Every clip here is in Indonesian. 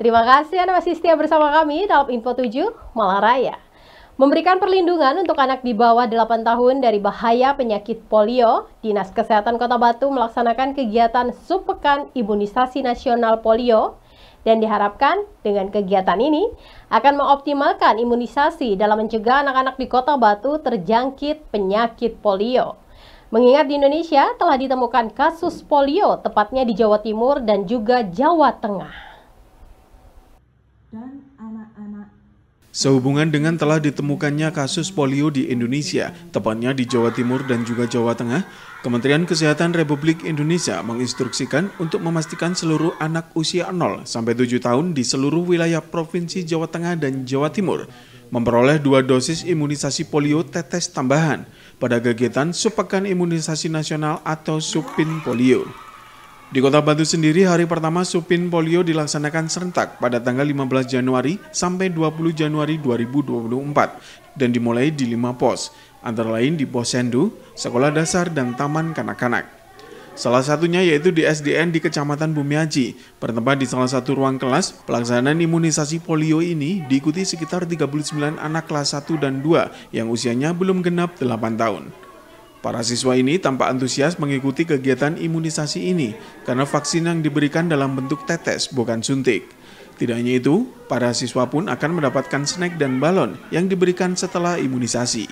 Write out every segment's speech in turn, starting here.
Terima kasih Anda masih setia bersama kami dalam Info 7 Malaraya. Memberikan perlindungan untuk anak di bawah 8 tahun dari bahaya penyakit polio, Dinas Kesehatan Kota Batu melaksanakan kegiatan Subpekan Imunisasi Nasional Polio dan diharapkan dengan kegiatan ini akan mengoptimalkan imunisasi dalam mencegah anak-anak di Kota Batu terjangkit penyakit polio. Mengingat di Indonesia telah ditemukan kasus polio tepatnya di Jawa Timur dan juga Jawa Tengah. Sehubungan dengan telah ditemukannya kasus polio di Indonesia, tepatnya di Jawa Timur dan juga Jawa Tengah, Kementerian Kesehatan Republik Indonesia menginstruksikan untuk memastikan seluruh anak usia 0 sampai 7 tahun di seluruh wilayah Provinsi Jawa Tengah dan Jawa Timur memperoleh dua dosis imunisasi polio tetes tambahan pada kegiatan Sepekan Imunisasi Nasional atau Supin Polio. Di Kota Batu sendiri, hari pertama Supin Polio dilaksanakan serentak pada tanggal 15 Januari sampai 20 Januari 2024 dan dimulai di lima pos, antara lain di Pos Sendu, Sekolah Dasar, dan Taman Kanak-Kanak. Salah satunya yaitu di SDN di Kecamatan Bumiaji, bertempat di salah satu ruang kelas, pelaksanaan imunisasi polio ini diikuti sekitar 39 anak kelas 1 dan 2 yang usianya belum genap 8 tahun. Para siswa ini tampak antusias mengikuti kegiatan imunisasi ini karena vaksin yang diberikan dalam bentuk tetes bukan suntik. Tidak hanya itu, para siswa pun akan mendapatkan snack dan balon yang diberikan setelah imunisasi.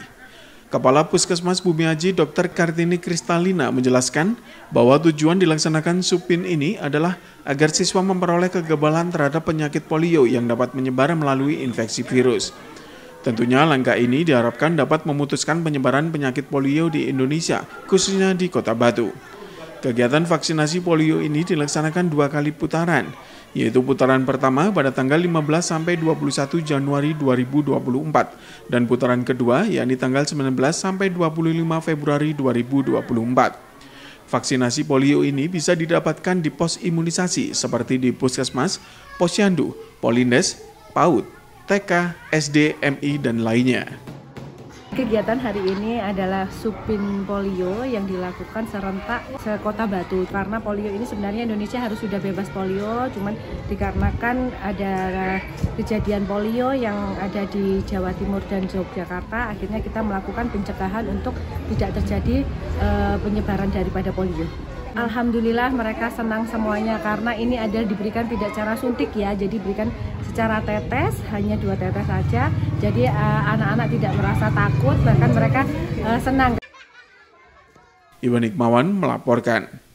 Kepala Puskesmas Bumi Haji Dr. Kartini Kristalina menjelaskan bahwa tujuan dilaksanakan supin ini adalah agar siswa memperoleh kegebalan terhadap penyakit polio yang dapat menyebar melalui infeksi virus. Tentunya langkah ini diharapkan dapat memutuskan penyebaran penyakit polio di Indonesia, khususnya di Kota Batu. Kegiatan vaksinasi polio ini dilaksanakan dua kali putaran, yaitu putaran pertama pada tanggal 15 sampai 21 Januari 2024 dan putaran kedua yakni tanggal 19 sampai 25 Februari 2024. Vaksinasi polio ini bisa didapatkan di pos imunisasi seperti di puskesmas, posyandu, polindes, PAUD, TK, SD, MI, dan lainnya. Kegiatan hari ini adalah supin polio yang dilakukan serentak sekota Batu karena polio ini sebenarnya Indonesia harus sudah bebas polio cuman dikarenakan ada kejadian polio yang ada di Jawa Timur dan Yogyakarta akhirnya kita melakukan pencegahan untuk tidak terjadi e, penyebaran daripada polio. Alhamdulillah mereka senang semuanya karena ini adalah diberikan tidak cara suntik ya jadi berikan secara tetes hanya dua tetes saja jadi eh, anak-anak uh, tidak merasa takut bahkan mereka uh, senang Iwan Hikmawan melaporkan